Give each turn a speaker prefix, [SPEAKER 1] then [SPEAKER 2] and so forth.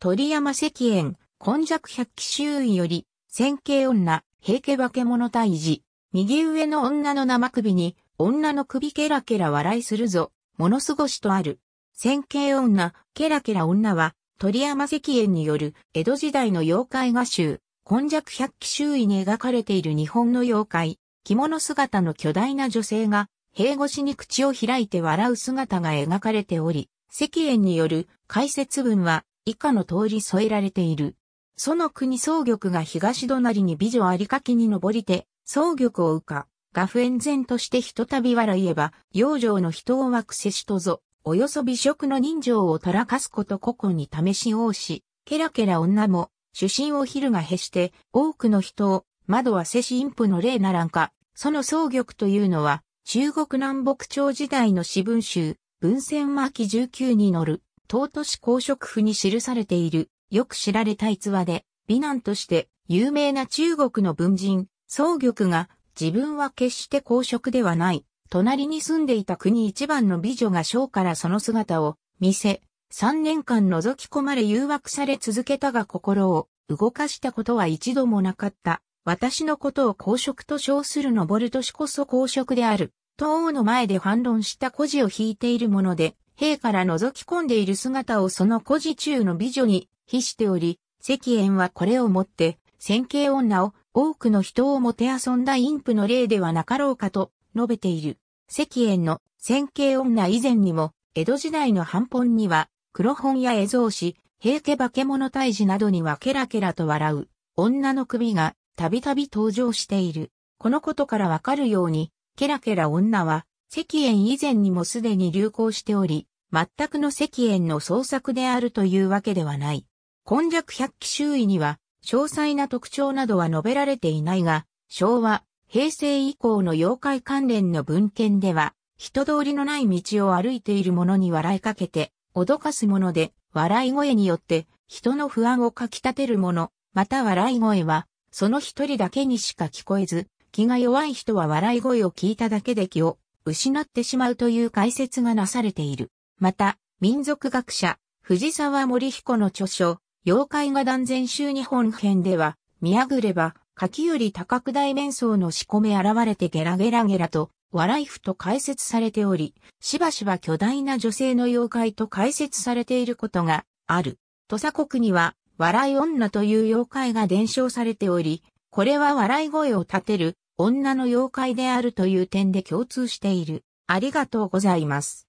[SPEAKER 1] 鳥山石燕、今弱百鬼周囲より、千景女、平家化け物退治。右上の女の生首に、女の首ケラケラ笑いするぞ、ものすごしとある。千景女、ケラケラ女は、鳥山石燕による、江戸時代の妖怪画集、今弱百鬼周囲に描かれている日本の妖怪、着物姿の巨大な女性が、塀越しに口を開いて笑う姿が描かれており、石燕による解説文は、以下の通り添えられている。その国総玉が東隣に美女ありかきに登りて、総玉を受か、が不遠然としてひとたび笑えば、養生の人をくせしとぞ、およそ美食の人情をたらかすこと個々に試しをし、ケラケラ女も、主審を昼がへして、多くの人を、窓はせし陰婦の例ならんか、その総玉というのは、中国南北朝時代の私文集、文鮮巻19に載る、東都市公職府に記されている、よく知られた逸話で、美男として有名な中国の文人、宋玉が、自分は決して公職ではない、隣に住んでいた国一番の美女が章からその姿を見せ、三年間覗き込まれ誘惑され続けたが心を動かしたことは一度もなかった。私のことを公職と称するのぼる年こそ公職である。党の前で反論した孤児を引いているもので、兵から覗き込んでいる姿をその古事中の美女に比しており、石燕はこれをもって、戦形女を多くの人をもて遊んだ陰譜の例ではなかろうかと述べている。石燕の戦形女以前にも、江戸時代の半本には、黒本や絵像紙、平家化け物退治などにはケラケラと笑う、女の首がたびたび登場している。このことからわかるように、ケラケラ女は、石炎以前にもすでに流行しており、全くの石炎の創作であるというわけではない。今弱百鬼周囲には、詳細な特徴などは述べられていないが、昭和、平成以降の妖怪関連の文献では、人通りのない道を歩いている者に笑いかけて、脅かすもので、笑い声によって、人の不安をかき立てる者、また笑い声は、その一人だけにしか聞こえず、気が弱い人は笑い声を聞いただけで気を失ってしまうという解説がなされている。また、民族学者、藤沢森彦の著書、妖怪画断然集日本編では、見破れば、柿より高く大面相の仕込め現れてゲラゲラゲラと、笑いふと解説されており、しばしば巨大な女性の妖怪と解説されていることがある。土佐国には、笑い女という妖怪が伝承されており、これは笑い声を立てる女の妖怪であるという点で共通している。ありがとうございます。